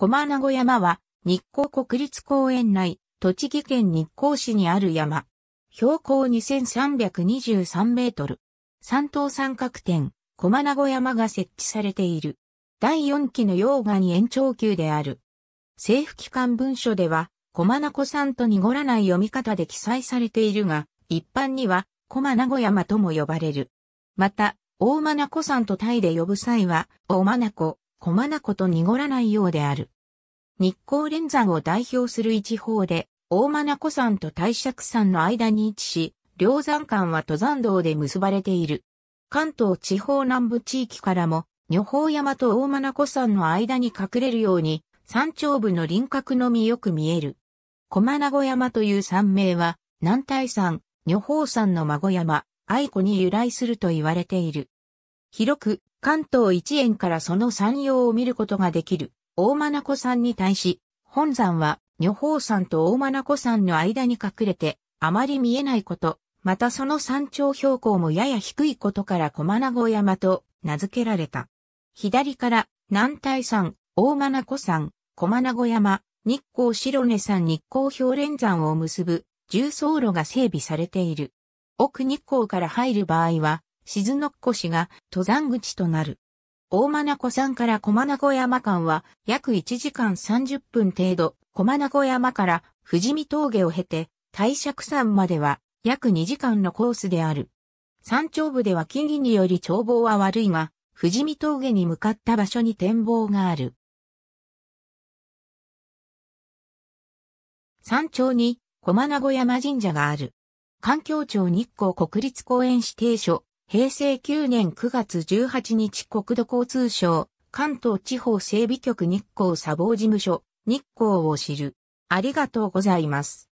駒名子山は、日光国立公園内、栃木県日光市にある山。標高2323メートル。三等三角点、駒名子山が設置されている。第4期の溶岩に延長級である。政府機関文書では、駒名子山と濁らない読み方で記載されているが、一般には、駒名子山とも呼ばれる。また、大間名子山とタイで呼ぶ際は、大間名子、小湖と濁らないようである。日光連山を代表する一方で、大湖山と大釈山の間に位置し、両山間は登山道で結ばれている。関東地方南部地域からも、女峰山と大湖山の間に隠れるように、山頂部の輪郭のみよく見える。小湖山という山名は、南大山、女峰山の孫山、愛子に由来すると言われている。広く、関東一円からその山陽を見ることができる大眼子山に対し、本山は女峰山と大眼子山の間に隠れて、あまり見えないこと、またその山頂標高もやや低いことから小眼子山と名付けられた。左から南大山、大眼子山、小眼子山、日光白根山日光氷連山を結ぶ重層路が整備されている。奥日光から入る場合は、静野っこ市が登山口となる。大間子山から小名子山間は約1時間30分程度、小名子山から富士見峠を経て、大釈山までは約2時間のコースである。山頂部では木々により眺望は悪いが、富士見峠に向かった場所に展望がある。山頂に小名小山神社がある。環境庁日光国立公園指定所平成9年9月18日国土交通省、関東地方整備局日光砂防事務所、日光を知る。ありがとうございます。